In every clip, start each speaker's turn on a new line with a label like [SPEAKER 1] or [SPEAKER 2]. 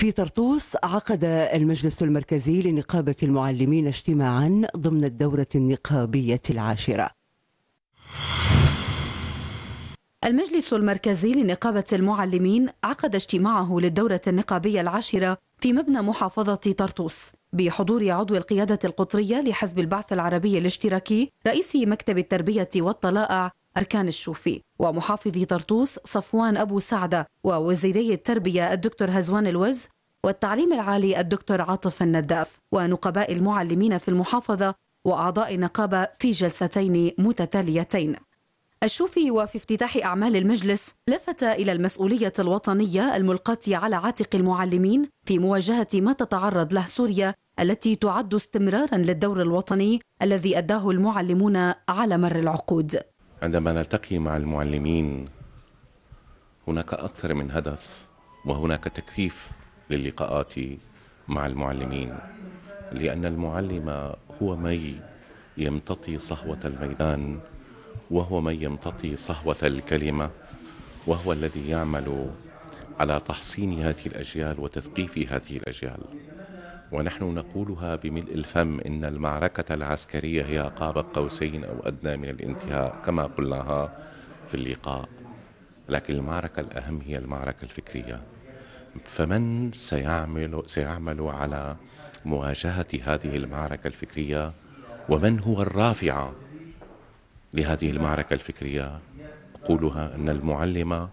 [SPEAKER 1] في طرطوس عقد المجلس المركزي لنقابة المعلمين اجتماعا ضمن الدورة النقابية العاشرة
[SPEAKER 2] المجلس المركزي لنقابة المعلمين عقد اجتماعه للدورة النقابية العاشرة في مبنى محافظة طرطوس بحضور عضو القيادة القطرية لحزب البعث العربي الاشتراكي رئيس مكتب التربية والطلائع أركان الشوفي ومحافظ طرطوس صفوان أبو سعدة ووزيري التربية الدكتور هزوان الوز والتعليم العالي الدكتور عاطف النداف ونقباء المعلمين في المحافظة وأعضاء نقابة في جلستين متتاليتين الشوفي وفي افتتاح أعمال المجلس لفت إلى المسؤولية الوطنية الملقاة على عاتق المعلمين في مواجهة ما تتعرض له سوريا التي تعد استمرارا للدور الوطني الذي أداه المعلمون على مر العقود
[SPEAKER 3] عندما نلتقي مع المعلمين هناك أكثر من هدف وهناك تكثيف للقاءات مع المعلمين لأن المعلم هو من يمتطي صهوة الميدان وهو من يمتطي صهوة الكلمة وهو الذي يعمل على تحصين هذه الأجيال وتثقيف هذه الأجيال ونحن نقولها بملء الفم إن المعركة العسكرية هي قاب قوسين أو أدنى من الانتهاء كما قلناها في اللقاء لكن المعركة الأهم هي المعركة الفكرية فمن سيعمل, سيعمل على مواجهة هذه المعركة الفكرية ومن هو الرافعة لهذه المعركة الفكرية أقولها أن المعلمه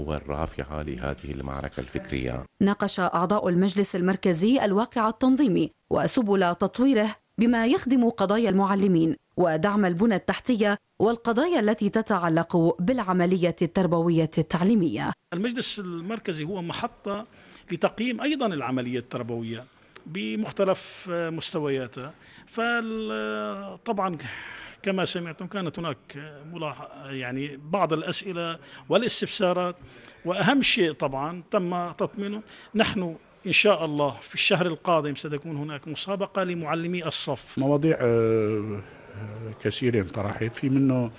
[SPEAKER 3] هو الرافعة لهذه المعركة الفكرية
[SPEAKER 2] ناقش أعضاء المجلس المركزي الواقع التنظيمي وسبل تطويره بما يخدم قضايا المعلمين ودعم البنى التحتية والقضايا التي تتعلق بالعملية التربوية التعليمية المجلس المركزي هو محطة لتقييم أيضا العملية التربوية بمختلف مستوياتها فطبعا كما سمعتم كانت هناك يعني بعض الأسئلة والاستفسارات وأهم شيء طبعا تم تطمينه نحن إن شاء الله في الشهر القادم ستكون هناك مسابقة لمعلمي الصف
[SPEAKER 3] مواضيع آه، كثيرة انطرحت في منه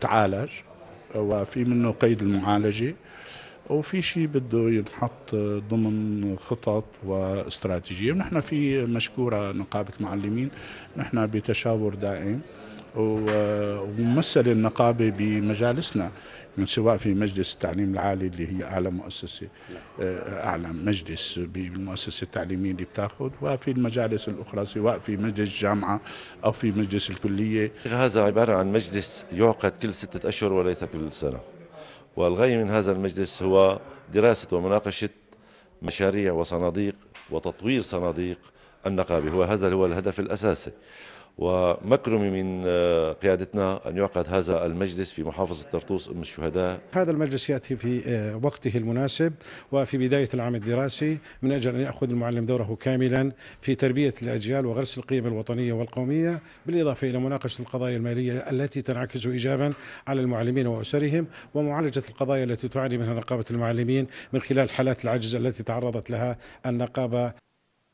[SPEAKER 3] تعالج وفي منه قيد المعالجة وفي شيء بده ينحط ضمن خطط واستراتيجيه ونحن في مشكوره نقابه المعلمين نحن بتشاور دائم وممثل النقابه بمجالسنا من سواء في مجلس التعليم العالي اللي هي اعلى مؤسسه آه، اعلى مجلس بالمؤسسه التعليميه اللي بتاخذ وفي المجالس الاخرى سواء في مجلس الجامعه او في مجلس الكليه هذا عباره عن مجلس يعقد كل سته اشهر وليس كل سنه والغايه من هذا المجلس هو دراسه ومناقشه مشاريع وصناديق وتطوير صناديق النقابه هو هذا هو الهدف الاساسي ومكرم من آه، قيادتنا أن يعقد هذا المجلس في محافظة طرطوس أم الشهداء هذا المجلس يأتي في آه، وقته المناسب وفي بداية العام الدراسي من أجل أن يأخذ المعلم دوره كاملا في تربية الأجيال وغرس القيم الوطنية والقومية بالإضافة إلى مناقشة القضايا المالية التي تنعكس إيجابا على المعلمين وأسرهم ومعالجة القضايا التي تعاني منها نقابة المعلمين من خلال حالات العجز التي تعرضت لها النقابة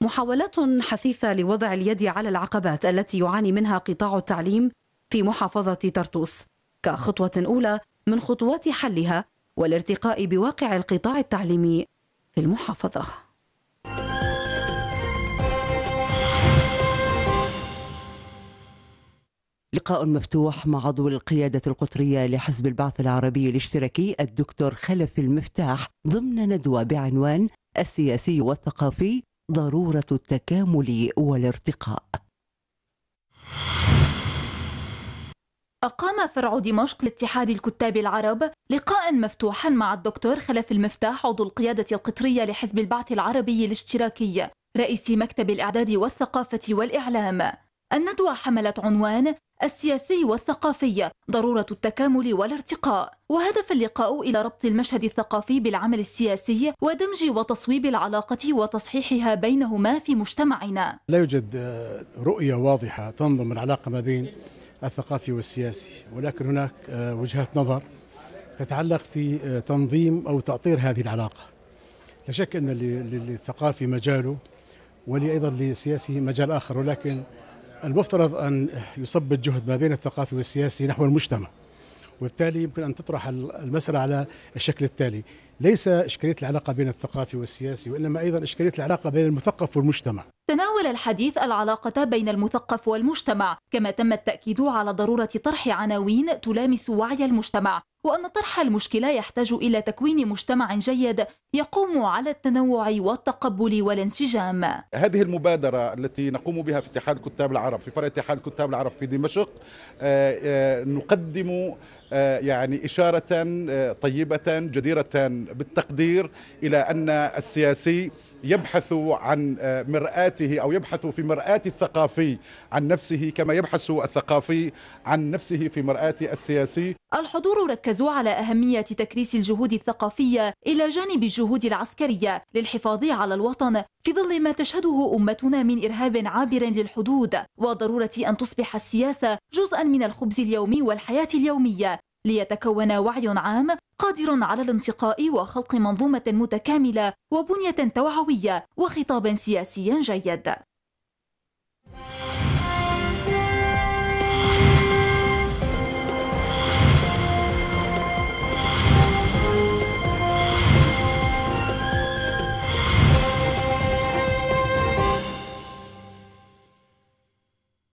[SPEAKER 2] محاولات حثيثة لوضع اليد على العقبات التي يعاني منها قطاع التعليم في محافظة طرطوس كخطوة أولى من خطوات حلها والارتقاء بواقع القطاع التعليمي في المحافظة
[SPEAKER 1] لقاء مفتوح مع عضو القيادة القطرية لحزب البعث العربي الاشتراكي الدكتور خلف المفتاح ضمن ندوة بعنوان السياسي والثقافي ضروره التكامل والارتقاء أقام فرع دمشق لاتحاد الكتاب العرب لقاء مفتوحا مع الدكتور خلف المفتاح عضو القيادة القطرية لحزب البعث العربي الاشتراكي رئيس مكتب الإعداد والثقافة والإعلام الندوة حملت عنوان السياسي والثقافي ضرورة التكامل والارتقاء وهدف اللقاء إلى ربط المشهد الثقافي بالعمل السياسي ودمج وتصويب العلاقة وتصحيحها بينهما في مجتمعنا
[SPEAKER 3] لا يوجد آه، رؤية واضحة تنظم العلاقة ما بين الثقافي والسياسي ولكن هناك آه، وجهات نظر تتعلق في آه، تنظيم أو تعطير هذه العلاقة لا شك أن للثقافي مجاله ولأيضا للسياسي مجال آخر ولكن المفترض أن يصب الجهد ما بين الثقافي والسياسي نحو المجتمع وبالتالي يمكن أن تطرح المسألة على الشكل التالي ليس إشكالية العلاقة بين الثقافي والسياسي وإنما أيضا إشكالية العلاقة بين المثقف والمجتمع
[SPEAKER 1] تناول الحديث العلاقة بين المثقف والمجتمع كما تم التأكيد على ضرورة طرح عناوين تلامس وعي المجتمع وأن طرح المشكلة يحتاج إلى تكوين مجتمع جيد يقوم على التنوع والتقبل والانسجام
[SPEAKER 3] هذه المبادرة التي نقوم بها في اتحاد كتاب العرب في فرع اتحاد كتاب العرب في دمشق آه، آه، نقدم آه، يعني إشارة طيبة جديرة بالتقدير الى ان السياسي يبحث عن آه، مرآته او يبحث في مرآة الثقافي عن نفسه كما يبحث الثقافي عن نفسه في مرآة السياسي.
[SPEAKER 2] الحضور
[SPEAKER 1] ركزوا على اهمية تكريس الجهود الثقافية الى جانب الجهود العسكرية للحفاظ على الوطن في ظل ما تشهده امتنا من ارهاب عابر للحدود وضروره ان تصبح السياسه جزءا من الخبز اليومي والحياه اليوميه ليتكون وعي عام قادر على الانتقاء وخلق منظومة متكاملة وبنية توعوية وخطاب سياسي جيد